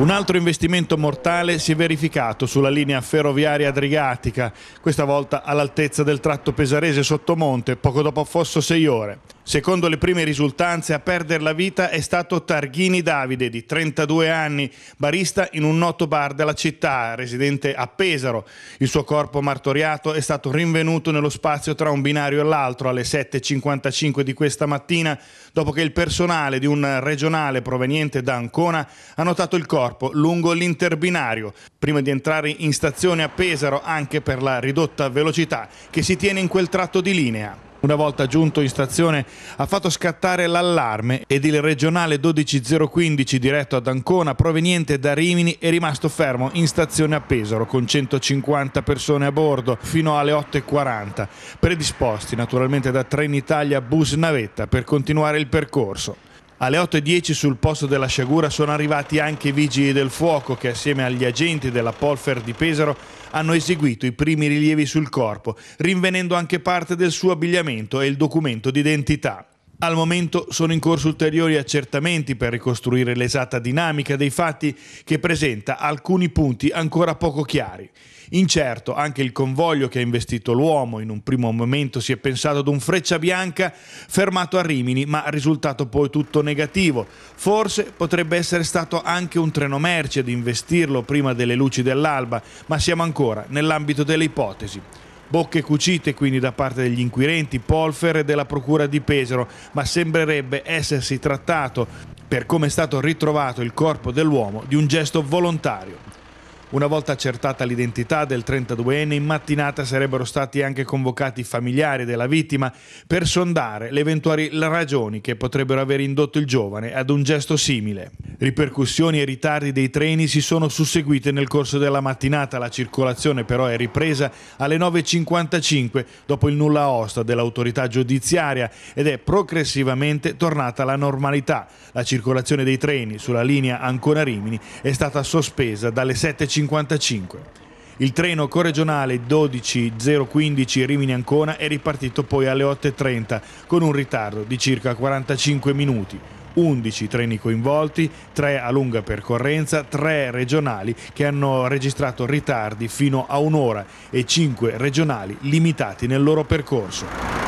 Un altro investimento mortale si è verificato sulla linea ferroviaria adriatica, questa volta all'altezza del tratto pesarese Sottomonte, poco dopo Fosso 6 ore. Secondo le prime risultanze, a perdere la vita è stato Targhini Davide, di 32 anni, barista in un noto bar della città, residente a Pesaro. Il suo corpo martoriato è stato rinvenuto nello spazio tra un binario e l'altro alle 7.55 di questa mattina, dopo che il personale di un regionale proveniente da Ancona ha notato il corpo lungo l'interbinario, prima di entrare in stazione a Pesaro anche per la ridotta velocità che si tiene in quel tratto di linea. Una volta giunto in stazione ha fatto scattare l'allarme ed il regionale 12015 diretto ad Ancona proveniente da Rimini è rimasto fermo in stazione a Pesaro con 150 persone a bordo fino alle 8.40, predisposti naturalmente da Trenitalia Bus Navetta per continuare il percorso. Alle 8.10 sul posto della sciagura sono arrivati anche i vigili del fuoco che assieme agli agenti della Polfer di Pesaro hanno eseguito i primi rilievi sul corpo, rinvenendo anche parte del suo abbigliamento e il documento d'identità. Al momento sono in corso ulteriori accertamenti per ricostruire l'esatta dinamica dei fatti che presenta alcuni punti ancora poco chiari. Incerto anche il convoglio che ha investito l'uomo, in un primo momento si è pensato ad un freccia bianca fermato a Rimini, ma risultato poi tutto negativo. Forse potrebbe essere stato anche un treno merci ad investirlo prima delle luci dell'alba, ma siamo ancora nell'ambito delle ipotesi bocche cucite quindi da parte degli inquirenti, Polfer e della Procura di Pesaro, ma sembrerebbe essersi trattato, per come è stato ritrovato il corpo dell'uomo, di un gesto volontario. Una volta accertata l'identità del 32enne, in mattinata sarebbero stati anche convocati i familiari della vittima per sondare le eventuali ragioni che potrebbero aver indotto il giovane ad un gesto simile. Ripercussioni e ritardi dei treni si sono susseguite nel corso della mattinata, la circolazione però è ripresa alle 9.55 dopo il nulla osta dell'autorità giudiziaria ed è progressivamente tornata alla normalità. La circolazione dei treni sulla linea Ancona-Rimini è stata sospesa dalle 7.55. Il treno corregionale 12015 Rimini Ancona è ripartito poi alle 8.30 con un ritardo di circa 45 minuti. 11 treni coinvolti, 3 a lunga percorrenza, 3 regionali che hanno registrato ritardi fino a un'ora e 5 regionali limitati nel loro percorso.